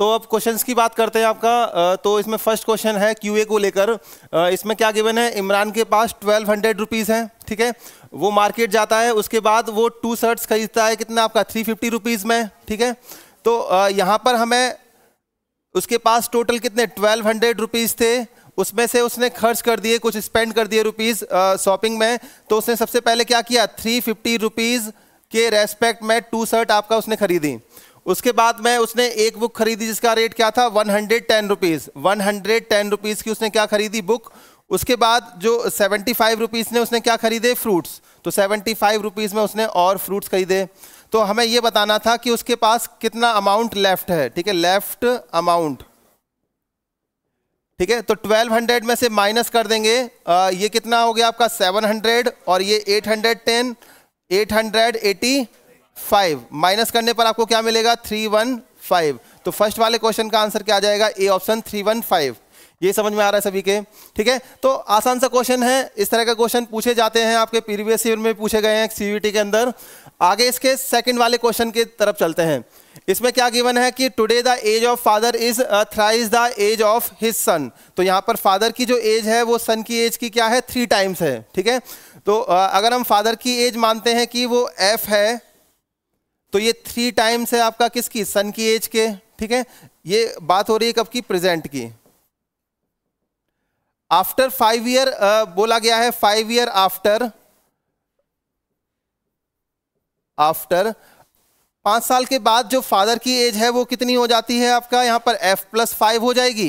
तो अब क्वेश्चंस की बात करते हैं आपका तो इसमें फर्स्ट क्वेश्चन है क्यू को लेकर इसमें क्या गिवन है इमरान के पास ट्वेल्व हंड्रेड रुपीज़ हैं ठीक है वो मार्केट जाता है उसके बाद वो टू शर्ट्स खरीदता है कितना आपका थ्री फिफ्टी रुपीज़ में ठीक है तो यहाँ पर हमें उसके पास टोटल कितने ट्वेल्व हंड्रेड रुपीज़ थे उसमें से उसने खर्च कर दिए कुछ स्पेंड कर दिए रुपीज़ शॉपिंग में तो उसने सबसे पहले क्या किया थ्री फिफ्टी रुपीज़ के रेस्पेक्ट में टू शर्ट आपका उसने खरीदी उसके बाद में उसने एक बुक खरीदी जिसका रेट क्या था one hundred ten rupees one hundred ten rupees की उसने क्या खरीदी बुक उसके बाद जो सेवेंटी फाइव रुपीज़ ने उसने क्या खरीदे फ्रूट्स तो सेवेंटी फाइव रुपीज़ में उसने और फ्रूट्स खरीदे तो हमें ये बताना था कि उसके पास कितना अमाउंट लेफ्ट है ठीक है लेफ्ट अमाउंट ठीक है तो 1200 में से माइनस कर देंगे आ, ये कितना हो गया आपका 700 और ये 810 880 फाइव माइनस करने पर आपको क्या मिलेगा थ्री वन फाइव तो फर्स्ट वाले क्वेश्चन का आंसर क्या आ जाएगा A option three one five ये समझ में आ रहा है सभी के ठीक है तो आसान सा क्वेश्चन है इस तरह का क्वेश्चन पूछे जाते हैं आपके प्रीवियस ईयर में पूछे गए हैं सीयूटी के अंदर आगे इसके सेकंड वाले क्वेश्चन की तरफ चलते हैं इसमें क्या गिवन है कि today the age of father is thrice the age of his son तो यहाँ पर फादर की जो एज है वो सन की एज की क्या है थ्री टाइम्स है ठीक है तो uh, अगर हम फादर की एज मानते हैं कि वो एफ है तो ये थ्री टाइम्स है आपका किसकी सन की एज के ठीक है ये बात हो रही है कब की प्रेजेंट की आफ्टर फाइव ईयर बोला गया है फाइव ईयर आफ्टर आफ्टर पांच साल के बाद जो फादर की एज है वो कितनी हो जाती है आपका यहां पर एफ प्लस फाइव हो जाएगी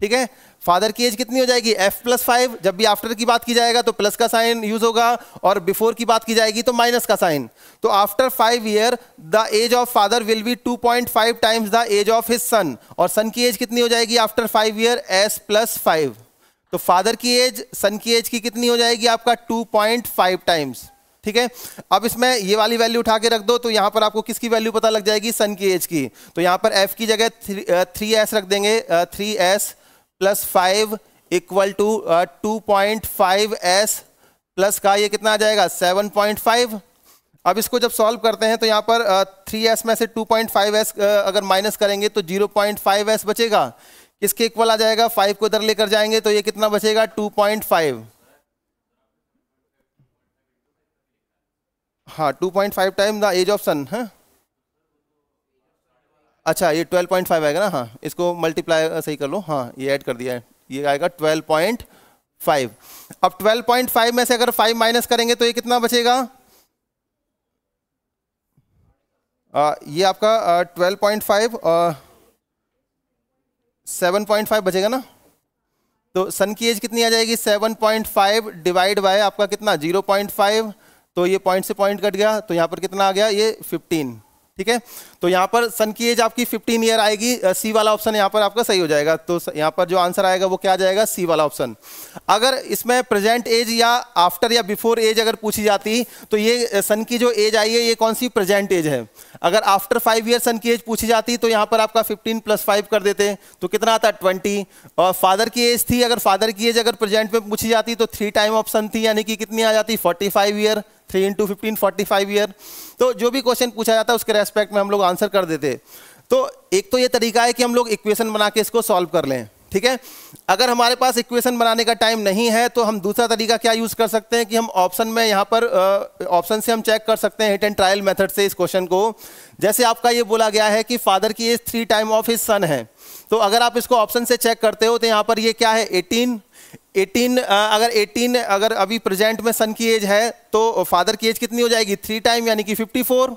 ठीक है फादर की एज कितनी हो जाएगी एफ प्लस फाइव जब भी आफ्टर की बात की जाएगा तो प्लस का साइन यूज होगा और बिफोर की बात की जाएगी तो माइनस का साइन तो after five year the age of father will be two point five times the age of his son और सन की एज कितनी हो जाएगी after five year S plus five तो फादर की एज सन की एज की कितनी हो जाएगी आपका टू पॉइंट फाइव टाइम्स ठीक है अब इसमें ये वाली वैल्यू उठा के रख दो तो यहां पर आपको किसकी वैल्यू पता लग जाएगी सन की एज की तो यहां पर एफ की जगह थ्री एस uh, रख देंगे three uh, S plus five equal to two point five S plus का ये कितना आ जाएगा सेवन पॉइंट फाइव अब इसको जब सॉल्व करते हैं तो यहाँ पर थ्री uh, एस में से टू पॉइंट फाइव एस अगर माइनस करेंगे तो जीरो पॉइंट फाइव एस बचेगा किसके इक्वल आ जाएगा फाइव को इधर लेकर जाएंगे तो ये कितना बचेगा टू पॉइंट फाइव हाँ two point five time the age option है हाँ। अच्छा ये 12.5 आएगा ना हाँ इसको मल्टीप्लाई सही कर लो हाँ ये ऐड कर दिया है ये आएगा 12.5 अब 12.5 में से अगर 5 माइनस करेंगे तो ये कितना बचेगा आ, ये आपका आ, सेवन पॉइंट फाइव बचेगा ना तो सन की एज कितनी आ जाएगी 7.5 डिवाइड बाय आपका कितना 0.5 तो ये पॉइंट से पॉइंट कट गया तो यहाँ पर कितना आ गया ये 15 ठीक है तो यहाँ पर सन की एज आपकी 15 ईयर आएगी सी वाला ऑप्शन यहाँ पर आपका सही हो जाएगा तो यहाँ पर जो आंसर आएगा वो क्या जाएगा सी वाला ऑप्शन अगर इसमें प्रेजेंट एज या आफ्टर या बिफोर एज अगर पूछी जाती तो ये सन की जो एज आई है ये कौन सी प्रेजेंट एज है अगर आफ्टर फाइव ईयर सन की एज पूछी जाती तो यहाँ पर आपका फिफ्टीन प्लस फाइव कर देते तो कितना आता ट्वेंटी और फादर की एज थी अगर फादर की एज अगर प्रेजेंट में पूछी जाती तो थ्री टाइम ऑप्शन थी यानी कि कितनी आ जाती forty five year three into fifteen forty five year तो जो भी क्वेश्चन पूछा जाता है उसके रेस्पेक्ट में हम लोग आंसर कर देते तो एक तो ये तरीका है कि हम लोग इक्वेशन बना के इसको सॉल्व कर लें ठीक है अगर हमारे पास इक्वेशन बनाने का टाइम नहीं है तो हम दूसरा तरीका क्या यूज़ कर सकते हैं कि हम ऑप्शन में यहाँ पर ऑप्शन से हम चेक कर सकते हैं हिट एंड ट्रायल मेथड से इस क्वेश्चन को जैसे आपका ये बोला गया है कि फादर की age three time of his son है तो अगर आप इसको ऑप्शन से चेक करते हो तो यहाँ पर ये क्या है एटीन एटीन अगर एटीन अगर अभी प्रेजेंट में सन की एज है तो फादर की एज कितनी हो जाएगी थ्री टाइम यानी कि फिफ्टी फोर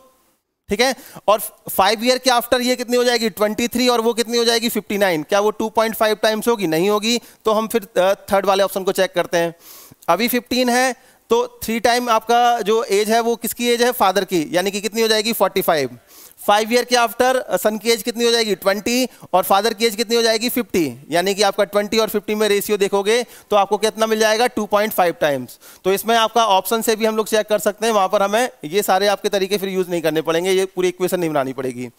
ठीक है और फाइव ईयर के आफ्टर ये कितनी हो जाएगी ट्वेंटी थ्री और वो कितनी हो जाएगी फिफ्टी नाइन क्या वो टू पॉइंट फाइव टाइम्स होगी नहीं होगी तो हम फिर थर्ड वाले ऑप्शन को चेक करते हैं अभी फिफ्टीन है तो थ्री टाइम आपका जो एज है वो किसकी एज है फादर की यानी कि कितनी हो जाएगी फोर्टी फाइव फाइव ईयर के आफ्टर सन की एज कितनी हो जाएगी ट्वेंटी और फादर की एज कितनी हो जाएगी फिफ्टी यानी कि आपका ट्वेंटी और फिफ्टी में रेशियो देखोगे तो आपको कितना मिल जाएगा टू पॉइंट फाइव टाइम्स तो इसमें आपका ऑप्शन से भी हम लोग चेक कर सकते हैं वहां पर हमें ये सारे आपके तरीके फिर यूज नहीं करने पड़ेंगे ये पूरी इक्वेशन नहीं बनानी पड़ेगी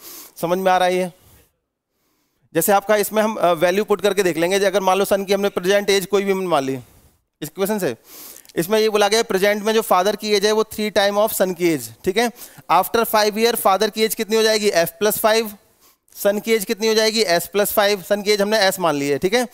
समझ में आ रहा है ये जैसे आपका इसमें हम वैल्यू पुट करके देख लेंगे अगर मान लो सन की हमने प्रेजेंट एज कोई भी मान ली इस क्वेश्चन से इसमें ये बोला गया प्रेजेंट में जो फादर की एज है वो थ्री टाइम ऑफ सन की एज ठीक है आफ्टर फाइव ईयर फादर की एज कितनी हो जाएगी एफ प्लस फाइव सन की एज कितनी हो जाएगी एस प्लस फाइव सन की एज हमने एस मान ली है ठीक है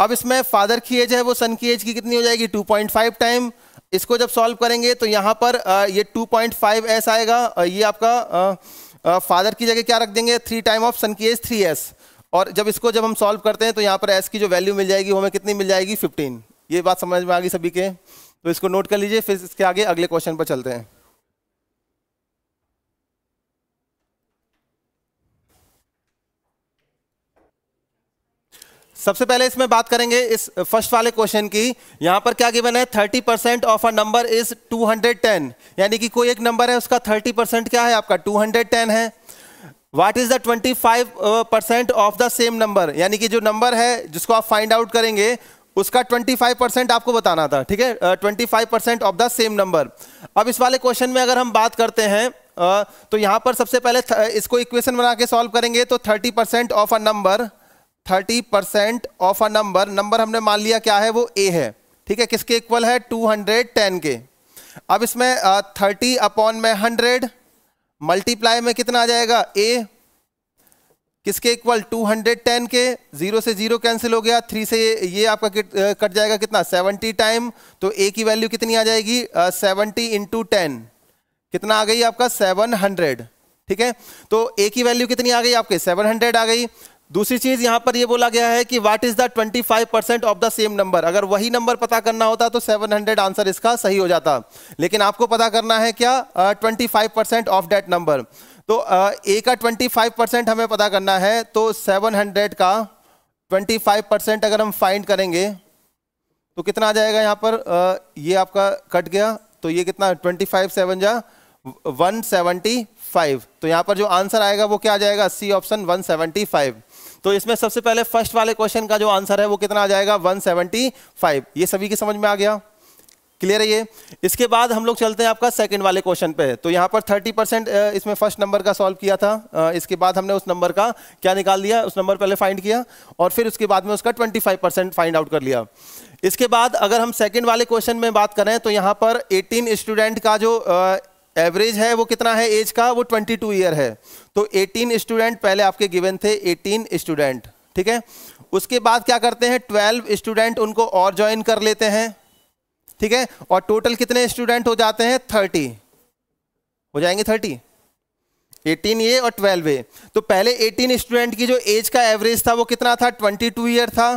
अब इसमें फादर की एज है वो सन की एज की कितनी हो जाएगी टू पॉइंट फाइव टाइम इसको जब सॉल्व करेंगे तो यहाँ पर ये टू पॉइंट फाइव एस आएगा ये आपका फादर की जगह क्या रख देंगे थ्री टाइम ऑफ सन की एज थ्री एस और जब इसको जब हम सॉल्व करते हैं तो यहाँ पर एस की जो वैल्यू मिल जाएगी वो हमें कितनी मिल जाएगी फिफ्टीन ये बात समझ में आ गई सभी के तो इसको नोट कर लीजिए फिर इसके आगे अगले क्वेश्चन पर चलते हैं सबसे पहले इसमें बात करेंगे इस फर्स्ट वाले क्वेश्चन की यहां पर क्या गिवन है 30 percent of a number is 210 यानी कि कोई एक नंबर है उसका 30 परसेंट क्या है आपका 210 है what is the 25 percent of the same number यानी कि जो नंबर है जिसको आप फाइंड आउट करेंगे उसका 25 परसेंट आपको बताना था ठीक है uh, 25 percent of the same number अब इस वाले क्वेश्चन में अगर हम बात करते हैं uh, तो यहाँ पर सबसे पहले इसको इक्वेशन बना के सॉल्व करेंगे तो 30 percent of a number 30 percent of a number number हमने मान लिया क्या है वो ए है ठीक है किसके इक्वल है 210 के अब इसमें थर्टी अपॉन में हंड्रेड मल्टीप्लाई में कितना आ जाएगा ए किसके इक्वल 210 के जीरो से जीरो कैंसिल हो गया थ्री से ये आपका कट जाएगा कितना 70 टाइम तो ए की वैल्यू कितनी आ जाएगी सेवेंटी इंटू टेन कितना आ गई आपका 700 ठीक है तो ए की वैल्यू कितनी आ गई आपके 700 आ गई दूसरी चीज यहां पर यह बोला गया है कि what is the 25 percent of the same number अगर वही नंबर पता करना होता तो 700 आंसर इसका सही हो जाता लेकिन आपको पता करना है क्या twenty five percent of that number तो ए का 25 परसेंट हमें पता करना है तो 700 का 25 परसेंट अगर हम फाइंड करेंगे तो कितना आ जाएगा यहाँ पर आ, ये आपका कट गया तो ये कितना 25 फाइव सेवन जा वन तो यहाँ पर जो आंसर आएगा वो क्या आ जाएगा सी ऑप्शन 175 तो इसमें सबसे पहले फर्स्ट वाले क्वेश्चन का जो आंसर है वो कितना आ जाएगा 175 ये सभी की समझ में आ गया क्लियर है ये इसके बाद हम लोग चलते हैं आपका सेकंड वाले क्वेश्चन पे तो यहाँ पर 30 परसेंट इसमें फर्स्ट नंबर का सॉल्व किया था इसके बाद हमने उस नंबर का क्या निकाल दिया उस नंबर पहले फाइंड किया और फिर उसके बाद में उसका 25 परसेंट फाइंड आउट कर लिया इसके बाद अगर हम सेकेंड वाले क्वेश्चन में बात करें तो यहाँ पर एटीन स्टूडेंट का जो एवरेज है वो कितना है एज का वो ट्वेंटी ईयर है तो एटीन स्टूडेंट पहले आपके गिवेन थे एटीन स्टूडेंट ठीक है उसके बाद क्या करते हैं ट्वेल्व स्टूडेंट उनको और ज्वाइन कर लेते हैं ठीक है और टोटल कितने स्टूडेंट हो जाते हैं थर्टी हो जाएंगे थर्टी एटीन ए और ट्वेल्व ए तो पहले एटीन स्टूडेंट की जो एज का एवरेज था वो कितना था ट्वेंटी टू ईयर था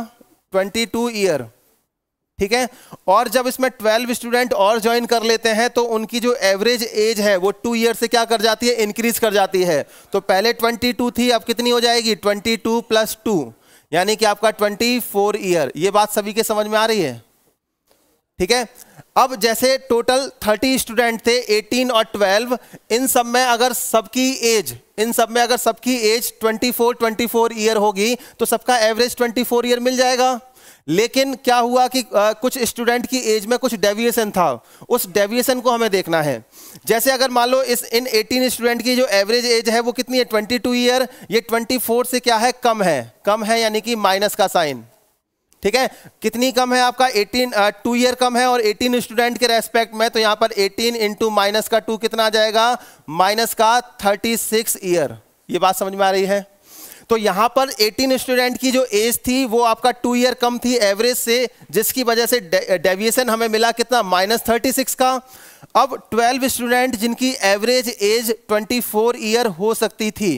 ट्वेंटी टू ईयर ठीक है और जब इसमें ट्वेल्व स्टूडेंट और ज्वाइन कर लेते हैं तो उनकी जो एवरेज एज है वो टू ईयर से क्या कर जाती है इंक्रीज कर जाती है तो पहले ट्वेंटी टू थी अब कितनी हो जाएगी ट्वेंटी टू प्लस टू यानी कि आपका ट्वेंटी फोर ईयर ये बात सभी के समझ में आ रही है ठीक है अब जैसे टोटल 30 स्टूडेंट थे 18 और 12 इन सब में अगर सबकी एज इन सब में अगर सबकी एज 24 24 ईयर होगी तो सबका एवरेज 24 ईयर मिल जाएगा लेकिन क्या हुआ कि आ, कुछ स्टूडेंट की एज में कुछ डेविएशन था उस डेविएशन को हमें देखना है जैसे अगर मान लो इस इन 18 स्टूडेंट की जो एवरेज एज है वो कितनी है 22 ईयर ये 24 से क्या है कम है कम है यानी कि माइनस का साइन ठीक है कितनी कम है आपका 18 टू ईयर कम है और 18 स्टूडेंट के रेस्पेक्ट में तो यहां पर 18 इंटू माइनस का टू कितना आ जाएगा माइनस का 36 ईयर ये बात समझ में आ रही है तो यहां पर 18 स्टूडेंट की जो एज थी वो आपका टू ईयर कम थी एवरेज से जिसकी वजह से डेविएशन हमें मिला कितना माइनस थर्टी का अब 12 स्टूडेंट जिनकी एवरेज एज 24 ईयर हो सकती थी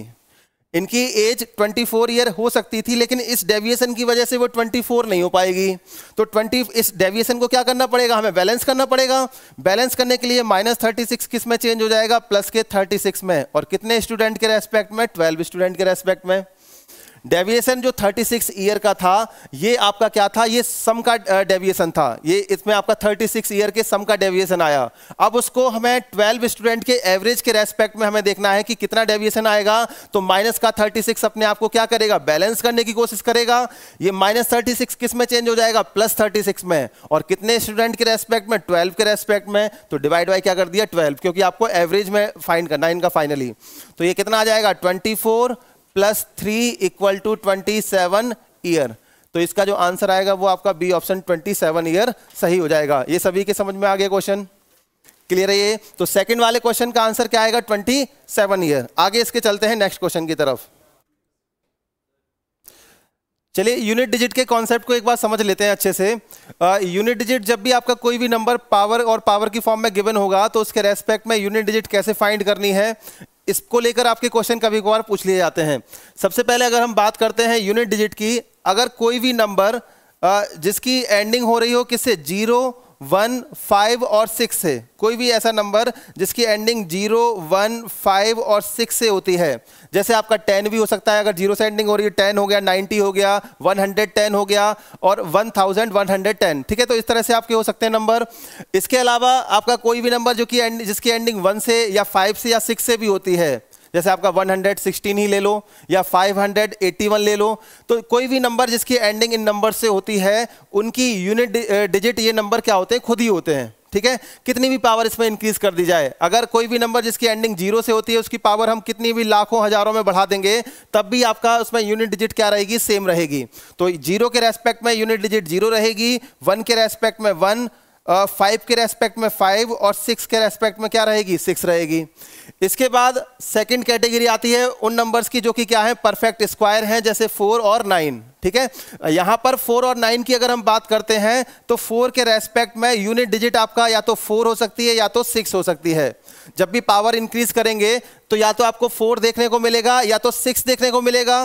इनकी एज 24 ईयर हो सकती थी लेकिन इस डेविएशन की वजह से वो 24 नहीं हो पाएगी तो 20 इस डेविएशन को क्या करना पड़ेगा हमें बैलेंस करना पड़ेगा बैलेंस करने के लिए माइनस थर्टी किस में चेंज हो जाएगा प्लस के 36 में और कितने स्टूडेंट के रेस्पेक्ट में 12 स्टूडेंट के रेस्पेक्ट में डेविएशन जो 36 ईयर का था ये आपका क्या था ये सम का डेविएशन था ये इसमें आपका 36 ईयर के सम का डेविएशन आया अब उसको हमें 12 स्टूडेंट के एवरेज के रेस्पेक्ट में हमें देखना है कि कितना डेविएशन आएगा तो माइनस का 36 अपने आप को क्या करेगा बैलेंस करने की कोशिश करेगा ये माइनस थर्टी किस में चेंज हो जाएगा प्लस थर्टी में और कितने स्टूडेंट के रेस्पेक्ट में ट्वेल्व के रेस्पेक्ट में तो डिवाइड बाई क्या कर दिया ट्वेल्व क्योंकि आपको एवरेज में फाइन करना है इनका फाइनली तो ये कितना आ जाएगा twenty plus three equal to twenty seven year तो इसका जो आंसर आएगा वो आपका B option twenty seven year सही हो जाएगा ये सभी के समझ में आ गया क्वेश्चन क्लियर है ये तो सेकंड वाले क्वेश्चन का आंसर क्या आएगा ट्वेंटी सेवन ईयर आगे इसके चलते हैं नेक्स्ट क्वेश्चन की तरफ चलिए यूनिट डिजिट के कॉन्सेप्ट को एक बार समझ लेते हैं अच्छे से यूनिट डिजिट जब भी आपका कोई भी नंबर पावर और पावर की फॉर्म में गिवन होगा तो उसके रेस्पेक्ट में यूनिट डिजिट कैसे फाइंड करनी है इसको लेकर आपके क्वेश्चन कभी कभार पूछ लिए जाते हैं सबसे पहले अगर हम बात करते हैं यूनिट डिजिट की अगर कोई भी नंबर जिसकी एंडिंग हो रही हो किससे जीरो वन फाइव और सिक्स से कोई भी ऐसा नंबर जिसकी एंडिंग जीरो वन फाइव और सिक्स से होती है जैसे आपका टेन भी हो सकता है अगर जीरो से एंडिंग हो रही है टेन हो गया नाइन्टी हो गया वन हंड्रेड टेन हो गया और one thousand one hundred ten ठीक है तो इस तरह से आपके हो सकते हैं नंबर इसके अलावा आपका कोई भी नंबर जो कि जिसकी एंडिंग वन से या फाइव से या सिक्स से भी होती है जैसे आपका 116 ही ले लो या 581 ले लो तो कोई भी नंबर जिसकी एंडिंग इन नंबर से होती है उनकी यूनिट डिजिट uh, ये नंबर क्या होते हैं खुद ही होते हैं ठीक है कितनी भी पावर इसमें इंक्रीज कर दी जाए अगर कोई भी नंबर जिसकी एंडिंग जीरो से होती है उसकी पावर हम कितनी भी लाखों हजारों में बढ़ा देंगे तब भी आपका उसमें यूनिट डिजिट क्या रहेगी सेम रहेगी तो जीरो के रेस्पेक्ट में यूनिट डिजिट जीरो रहेगी वन के रेस्पेक्ट में वन फाइव के रेस्पेक्ट में फाइव और सिक्स के रेस्पेक्ट में क्या रहेगी सिक्स रहेगी इसके बाद सेकंड कैटेगरी आती है उन नंबर्स की जो कि क्या है परफेक्ट स्क्वायर हैं जैसे फोर और नाइन ठीक है यहाँ पर फोर और नाइन की अगर हम बात करते हैं तो फोर के रेस्पेक्ट में यूनिट डिजिट आपका या तो फोर हो सकती है या तो सिक्स हो सकती है जब भी पावर इंक्रीज करेंगे तो या तो आपको फोर देखने को मिलेगा या तो सिक्स देखने को मिलेगा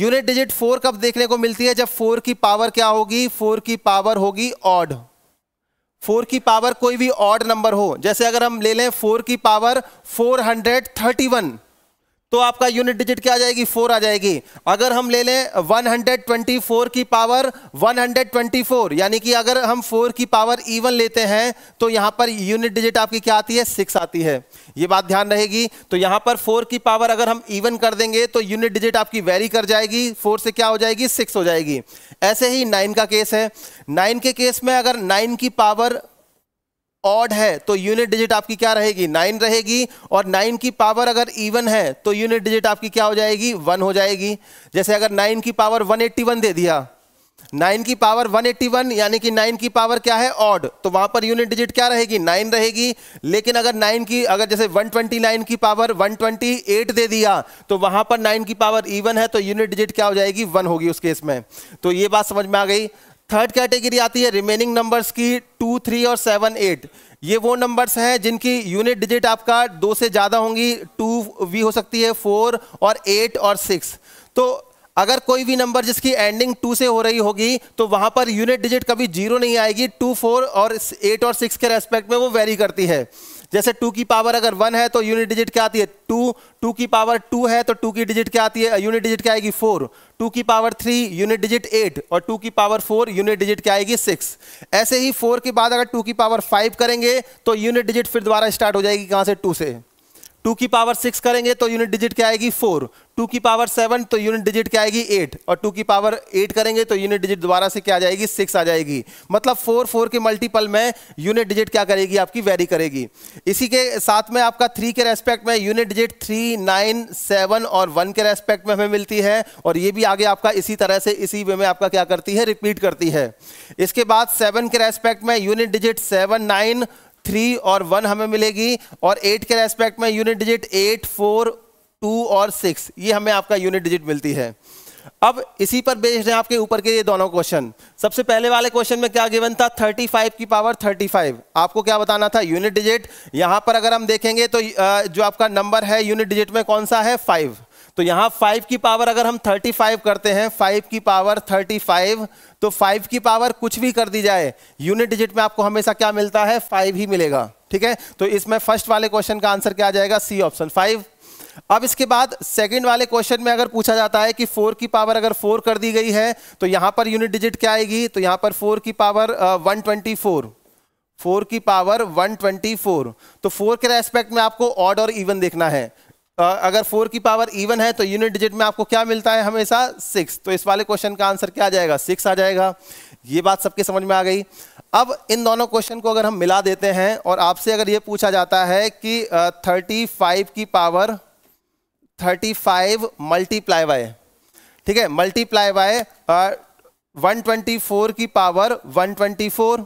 यूनिट डिजिट फोर कब देखने को मिलती है जब फोर की पावर क्या होगी फोर की पावर होगी ऑड फोर की पावर कोई भी ऑड नंबर हो जैसे अगर हम ले लें फोर की power four hundred thirty one तो आपका यूनिट डिजिट क्या आ जाएगी फोर आ जाएगी अगर हम ले लें 124 की पावर 124 यानी कि अगर हम फोर की पावर इवन लेते हैं तो यहां पर यूनिट डिजिट आपकी क्या आती है सिक्स आती है ये बात ध्यान रहेगी तो यहां पर फोर की पावर अगर हम इवन कर देंगे तो यूनिट डिजिट आपकी वेरी कर जाएगी फोर से क्या हो जाएगी सिक्स हो जाएगी ऐसे ही नाइन का केस है नाइन के केस में अगर नाइन की पावर ऑड है तो यूनिट डिजिट आपकी क्या रहेगी नाइन रहेगी और नाइन की पावर अगर इवन है तो यूनिट डिजिट आपकी क्या हो जाएगी वन हो जाएगी जैसे अगर नाइन की पावर वन एट्टी वन दे दिया नाइन की पावर वन एट्टी वन यानी कि नाइन की पावर क्या है ऑड तो वहां पर यूनिट डिजिट क्या रहेगी नाइन रहेगी लेकिन अगर नाइन की अगर जैसे वन ट्वेंटी नाइन की पावर वन ट्वेंटी एट दे दिया तो वहां पर नाइन की पावर इवन है तो यूनिट डिजिट क्या हो जाएगी वन होगी उस केस में तो ये बात समझ में आ गई थर्ड कैटेगरी आती है रिमेनिंग नंबर्स की टू थ्री और सेवन एट ये वो नंबर्स हैं जिनकी यूनिट डिजिट आपका दो से ज़्यादा होंगी टू भी हो सकती है फोर और एट और सिक्स तो अगर कोई भी नंबर जिसकी एंडिंग टू से हो रही होगी तो वहां पर यूनिट डिजिट कभी जीरो नहीं आएगी टू फोर और एट और सिक्स के रेस्पेक्ट में वो वेरी करती है जैसे टू की पावर अगर वन है तो यूनिट डिजिट क्या आती है टू टू की पावर टू है तो टू की डिजिट क्या आती है यूनिट डिजिट क्या आएगी फोर टू की power three unit digit eight और टू की पावर फोर यूनिट डिजिट क्या आएगी सिक्स ऐसे ही फोर के बाद अगर टू की पावर फाइव करेंगे तो यूनिट डिजिट फिर दोबारा स्टार्ट हो जाएगी कहाँ से टू से टू की पावर सिक्स करेंगे तो यूनिट डिजिट क्या आएगी फोर टू की पावर सेवन तो यूनिट डिजिट क्या आएगी एट और टू की पावर एट करेंगे तो यूनिट डिजिट दोबारा से क्या आ जाएगी सिक्स आ जाएगी मतलब फोर फोर के मल्टीपल में यूनिट डिजिट क्या करेगी आपकी वेरी करेगी इसी के साथ में आपका थ्री के रेस्पेक्ट में unit digit three nine seven और वन के रेस्पेक्ट में हमें मिलती है और ये भी आगे आपका इसी तरह से इसी वे में आपका क्या करती है रिपीट करती है इसके बाद सेवन के रेस्पेक्ट में unit digit seven nine three और वन हमें मिलेगी और एट के रेस्पेक्ट में unit digit eight four two और सिक्स ये हमें आपका यूनिट डिजिट मिलती है अब इसी पर बेस्ड है आपके ऊपर के ये दोनों क्वेश्चन सबसे पहले वाले क्वेश्चन में क्या गिवन था 35 की पावर 35 आपको क्या बताना था यूनिट डिजिट यहां पर अगर हम देखेंगे तो जो आपका नंबर है यूनिट डिजिट में कौन सा है फाइव तो यहां फाइव की पावर अगर हम थर्टी फाइव करते हैं फाइव की पावर थर्टी फाइव तो फाइव की पावर कुछ भी कर दी जाए यूनिट डिजिट में आपको हमेशा क्या मिलता है फाइव ही मिलेगा ठीक है तो इसमें फर्स्ट वाले क्वेश्चन का आंसर क्या आ जाएगा सी ऑप्शन फाइव अब इसके बाद सेकंड वाले क्वेश्चन में अगर पूछा जाता है कि फोर की पावर अगर फोर कर दी गई है तो यहां पर यूनिट डिजिट क्या आएगी तो यहां पर फोर की power one twenty four four की पावर वन ट्वेंटी फोर तो फोर के रेस्पेक्ट में आपको ऑड और इवन देखना है अगर फोर की पावर इवन है तो यूनिट डिजिट में आपको क्या मिलता है हमेशा सिक्स तो इस वाले क्वेश्चन का आंसर क्या आ जाएगा सिक्स आ जाएगा ये बात सबके समझ में आ गई अब इन दोनों क्वेश्चन को अगर हम मिला देते हैं और आपसे अगर ये पूछा जाता है कि थर्टी फाइव की power thirty five multiply by ठीक है multiply by one twenty four की पावर वन ट्वेंटी फोर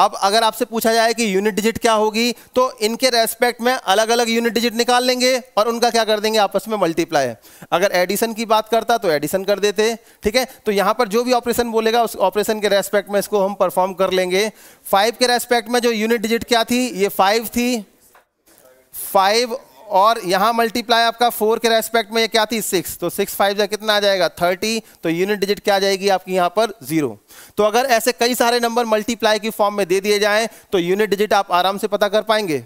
अब अगर आपसे पूछा जाए कि यूनिट डिजिट क्या होगी तो इनके रेस्पेक्ट में अलग अलग यूनिट डिजिट निकाल लेंगे और उनका क्या कर देंगे आपस में मल्टीप्लाई अगर एडिशन की बात करता तो एडिशन कर देते ठीक है तो यहाँ पर जो भी ऑपरेशन बोलेगा उस ऑपरेशन के रेस्पेक्ट में इसको हम परफॉर्म कर लेंगे फाइव के रेस्पेक्ट में जो यूनिट डिजिट क्या थी ये फाइव थी फाइव और यहाँ मल्टीप्लाई आपका फोर के रेस्पेक्ट में ये क्या थी सिक्स तो सिक्स फाइव जा कितना आ जाएगा थर्टी तो यूनिट डिजिट क्या आ जाएगी आपकी यहाँ पर जीरो तो अगर ऐसे कई सारे नंबर मल्टीप्लाई की फॉर्म में दे दिए जाए तो यूनिट डिजिट आप आराम से पता कर पाएंगे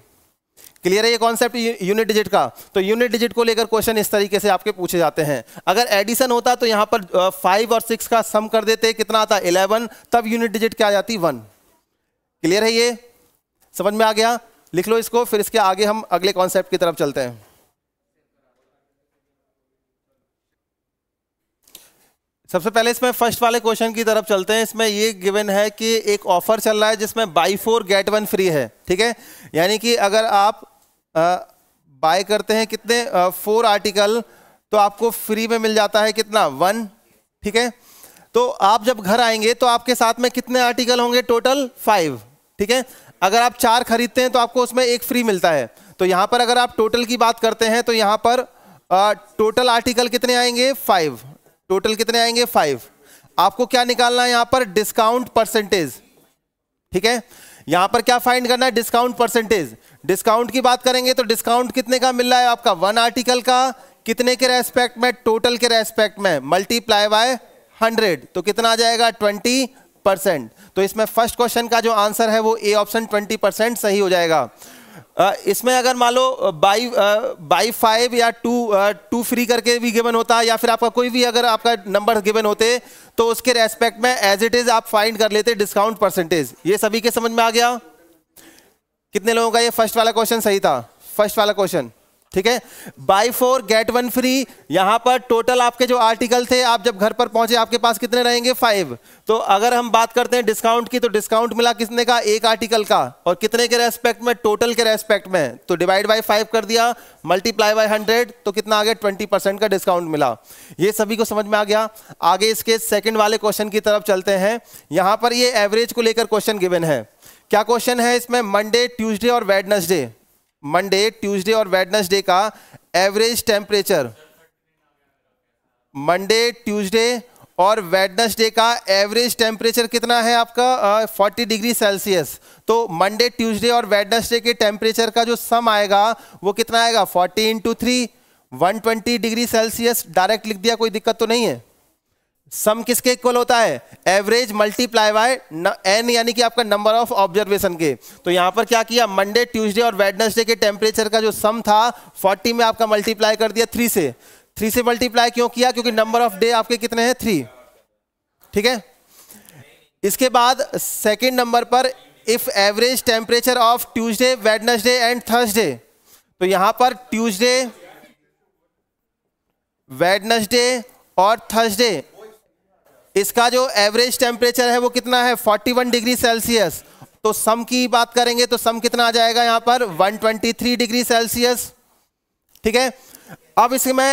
क्लियर है ये कॉन्सेप्ट यूनिट डिजिट का तो यूनिट डिजिट को लेकर क्वेश्चन इस तरीके से आपके पूछे जाते हैं अगर एडिशन होता तो यहाँ पर फाइव और सिक्स का सम कर देते कितना आता इलेवन तब यूनिट डिजिट क्या आ जाती वन क्लियर है ये समझ में आ गया लिख लो इसको फिर इसके आगे हम अगले कॉन्सेप्ट की तरफ चलते हैं सबसे पहले इसमें फर्स्ट वाले क्वेश्चन की तरफ चलते हैं इसमें ये गिवन है कि एक ऑफर चल रहा है जिसमें buy four get one free है ठीक है यानी कि अगर आप बाय करते हैं कितने फोर आर्टिकल तो आपको फ्री में मिल जाता है कितना वन ठीक है तो आप जब घर आएंगे तो आपके साथ में कितने आर्टिकल होंगे टोटल फाइव ठीक है अगर आप चार खरीदते हैं तो आपको उसमें एक फ्री मिलता है तो यहाँ पर अगर आप टोटल की बात करते हैं तो यहाँ पर आ, टोटल आर्टिकल कितने आएंगे फाइव टोटल कितने आएंगे फाइव आपको क्या निकालना है यहाँ पर डिस्काउंट परसेंटेज ठीक है यहाँ पर क्या फाइंड करना है डिस्काउंट परसेंटेज डिस्काउंट की बात करेंगे तो डिस्काउंट कितने का मिल रहा है आपका वन आर्टिकल का कितने के रेस्पेक्ट में टोटल के रेस्पेक्ट में मल्टीप्लाई बाय हंड्रेड तो कितना आ जाएगा ट्वेंटी परसेंट तो इसमें फर्स्ट क्वेश्चन का जो आंसर है वो ए ऑप्शन ट्वेंटी परसेंट सही हो जाएगा इसमें अगर मान लो बाई बाई फाइव या टू टू फ्री करके भी गिवन होता या फिर आपका कोई भी अगर आपका नंबर गिवन होते तो उसके रेस्पेक्ट में एज इट इज़ आप फाइंड कर लेते डिस्काउंट परसेंटेज ये सभी के समझ में आ गया कितने लोगों का ये फर्स्ट वाला क्वेश्चन सही था फर्स्ट वाला क्वेश्चन ठीक है buy four get one free यहां पर टोटल आपके जो आर्टिकल थे आप जब घर पर पहुंचे आपके पास कितने रहेंगे फाइव तो अगर हम बात करते हैं डिस्काउंट की तो डिस्काउंट मिला किसने का एक आर्टिकल का और कितने के रेस्पेक्ट में टोटल के रेस्पेक्ट में तो डिवाइड बाई फाइव कर दिया मल्टीप्लाई बाय हंड्रेड तो कितना आ गया ट्वेंटी परसेंट का डिस्काउंट मिला ये सभी को समझ में आ गया आगे इसके सेकेंड वाले क्वेश्चन की तरफ चलते हैं यहां पर ये एवरेज को लेकर क्वेश्चन गिवन है क्या क्वेश्चन है इसमें मंडे ट्यूजडे और वेडनसडे मंडे ट्यूसडे और वेडनेसडे का एवरेज टेम्परेचर मंडे ट्यूसडे और वेडनेसडे का एवरेज टेम्परेचर कितना है आपका फोर्टी डिग्री सेल्सियस तो मंडे ट्यूसडे और वेडनेसडे के टेम्परेचर का जो सम आएगा वो कितना आएगा forty into three one degree Celsius direct लिख दिया कोई दिक्कत तो नहीं है सम किसके इक्वल होता है एवरेज मल्टीप्लाई बाय एन यानी कि आपका नंबर ऑफ ऑब्जर्वेशन के तो यहां पर क्या किया मंडे ट्यूसडे और वेडनेसडे के टेम्परेचर का जो सम था 40 में आपका मल्टीप्लाई कर दिया थ्री से थ्री से मल्टीप्लाई क्यों किया क्योंकि नंबर ऑफ डे आपके कितने हैं थ्री ठीक है इसके बाद सेकेंड नंबर पर if average temperature of Tuesday Wednesday and Thursday तो यहां पर ट्यूजडे वेडनेसडे और थर्सडे इसका जो एवरेज टेम्परेचर है वो कितना है 41 डिग्री सेल्सियस तो सम की बात करेंगे तो सम कितना आ जाएगा यहाँ पर 123 डिग्री सेल्सियस ठीक है अब इसमें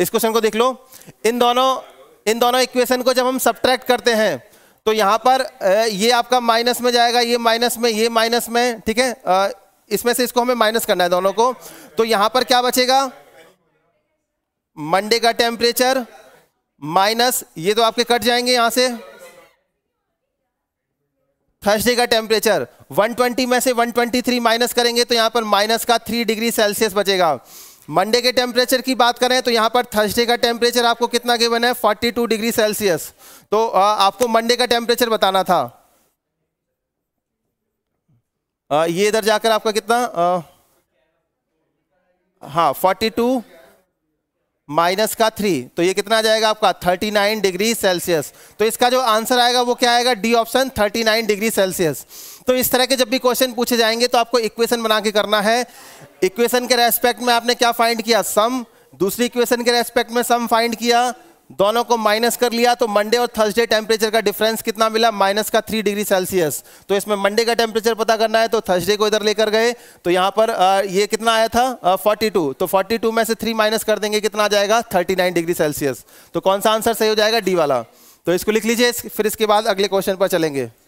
इस क्वेश्चन को देख लो इन दोनों इन दोनों इक्वेशन को जब हम सब्ट्रैक्ट करते हैं तो यहाँ पर ये आपका माइनस में जाएगा ये माइनस में ये माइनस में ठीक है इसमें से इसको हमें माइनस करना है दोनों को तो यहाँ पर क्या बचेगा मंडे का टेम्परेचर माइनस ये तो आपके कट जाएंगे यहां से थर्सडे का टेम्परेचर 120 में से 123 माइनस करेंगे तो यहां पर माइनस का 3 डिग्री सेल्सियस बचेगा मंडे के टेम्परेचर की बात करें तो यहां पर थर्सडे का टेम्परेचर आपको कितना गिवन है 42 डिग्री सेल्सियस तो आपको मंडे का टेम्परेचर बताना था ये इधर जाकर आपका कितना हाँ 42 माइनस का थ्री तो ये कितना आ जाएगा आपका थर्टी नाइन डिग्री सेल्सियस तो इसका जो आंसर आएगा वो क्या आएगा D option thirty nine degree Celsius तो इस तरह के जब भी क्वेश्चन पूछे जाएंगे तो आपको इक्वेशन बना के करना है इक्वेशन के रेस्पेक्ट में आपने क्या फाइंड किया सम दूसरी इक्वेशन के रेस्पेक्ट में सम फाइंड किया दोनों को माइनस कर लिया तो मंडे और थर्सडे टेम्परेचर का डिफरेंस कितना मिला माइनस का थ्री डिग्री सेल्सियस तो इसमें मंडे का टेम्परेचर पता करना है तो थर्सडे को इधर लेकर गए तो यहाँ पर आ, ये कितना आया था फोर्टी टू तो फोर्टी टू में से थ्री माइनस कर देंगे कितना आ जाएगा थर्टी नाइन डिग्री सेल्सियस तो कौन सा आंसर सही हो जाएगा डी वाला तो इसको लिख लीजिए फिर इसके बाद अगले क्वेश्चन पर चलेंगे